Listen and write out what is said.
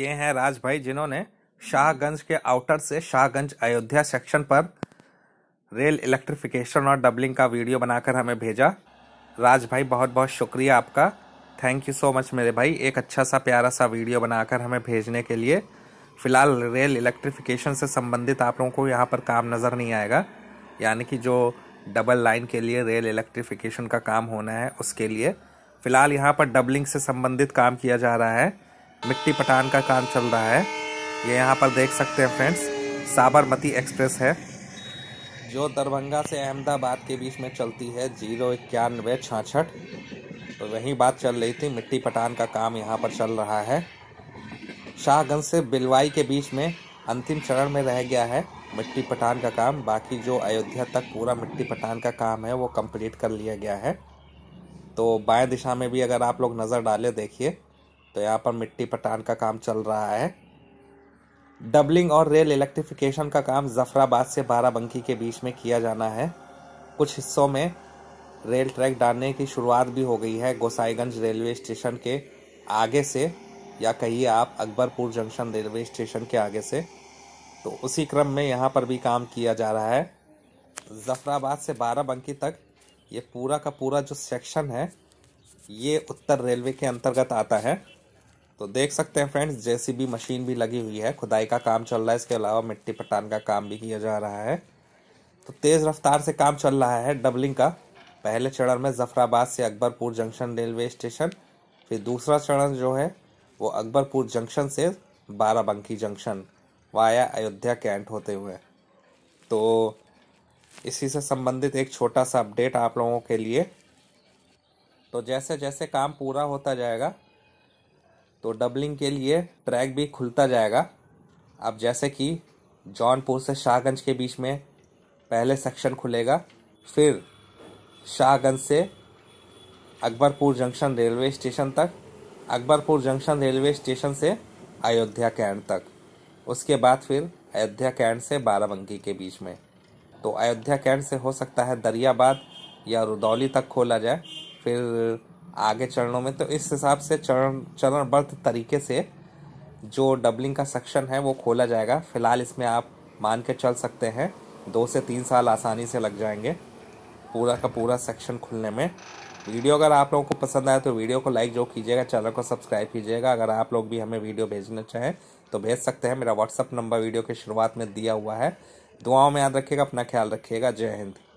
किए हैं राज भाई जिन्होंने शाहगंज के आउटर से शाहगंज अयोध्या सेक्शन पर रेल इलेक्ट्रिफिकेशन और डबलिंग का वीडियो बनाकर हमें भेजा राज भाई बहुत बहुत शुक्रिया आपका थैंक यू सो मच मेरे भाई एक अच्छा सा प्यारा सा वीडियो बनाकर हमें भेजने के लिए फ़िलहाल रेल इलेक्ट्रिफिकेशन से संबंधित आप लोगों को यहाँ पर काम नज़र नहीं आएगा यानी कि जो डबल लाइन के लिए रेल इलेक्ट्रिफिकेशन का काम होना है उसके लिए फ़िलहाल यहाँ पर डबलिंग से संबंधित काम किया जा रहा है मिट्टी पटान का काम चल रहा है ये यहाँ पर देख सकते हैं फ्रेंड्स साबरमती एक्सप्रेस है जो दरभंगा से अहमदाबाद के बीच में चलती है जीरो इक्यानवे छाछठ तो वही बात चल रही थी मिट्टी पटान का काम यहाँ पर चल रहा है शाहगंज से बिलवाई के बीच में अंतिम चरण में रह गया है मिट्टी पटान का काम बाकी जो अयोध्या तक पूरा मिट्टी पटान का काम है वो कंप्लीट कर लिया गया है तो बाएं दिशा में भी अगर आप लोग नज़र डालें देखिए तो यहाँ पर मिट्टी पटान का काम चल रहा है डबलिंग और रेल इलेक्ट्रिफिकेशन का काम जफराबाद से बाराबंकी के बीच में किया जाना है कुछ हिस्सों में रेल ट्रैक डालने की शुरुआत भी हो गई है गोसाईगंज रेलवे स्टेशन के आगे से या कहिए आप अकबरपुर जंक्शन रेलवे स्टेशन के आगे से तो उसी क्रम में यहाँ पर भी काम किया जा रहा है जफराबाद से बाराबंकी तक ये पूरा का पूरा जो सेक्शन है ये उत्तर रेलवे के अंतर्गत आता है तो देख सकते हैं फ्रेंड्स जैसी भी मशीन भी लगी हुई है खुदाई का काम चल रहा है इसके अलावा मिट्टी पटान का काम भी किया जा रहा है तो तेज़ रफ्तार से काम चल रहा है डबलिंग का पहले चरण में जफराबाद से अकबरपुर जंक्शन रेलवे स्टेशन फिर दूसरा चरण जो है वो अकबरपुर जंक्शन से Barabanki junction via Ayodhya cantt होते हुए तो इसी से संबंधित एक छोटा सा अपडेट आप लोगों के लिए तो जैसे जैसे काम पूरा होता जाएगा तो डबलिंग के लिए ट्रैक भी खुलता जाएगा अब जैसे कि जौनपुर से शाहगंज के बीच में पहले सेक्शन खुलेगा फिर शाहगंज से अकबरपुर जंक्शन रेलवे स्टेशन तक अकबरपुर जंक्शन रेलवे स्टेशन से अयोध्या कैंट तक उसके बाद फिर अयोध्या कैंट से बाराबंकी के बीच में तो अयोध्या कैंट से हो सकता है दरियाबाद या रुदौली तक खोला जाए फिर आगे चरणों में तो इस हिसाब से चरण चरणबद्ध तरीके से जो डबलिंग का सेक्शन है वो खोला जाएगा फिलहाल इसमें आप मान के चल सकते हैं दो से तीन साल आसानी से लग जाएंगे पूरा का पूरा सेक्शन खुलने में वीडियो अगर आप लोगों को पसंद आए तो वीडियो को लाइक जो कीजिएगा चैनल को सब्सक्राइब कीजिएगा अगर आप लोग भी हमें वीडियो भेजना चाहें तो भेज सकते हैं मेरा व्हाट्सअप नंबर वीडियो के शुरुआत में दिया हुआ है दुआओं में याद रखिएगा अपना ख्याल रखिएगा जय हिंद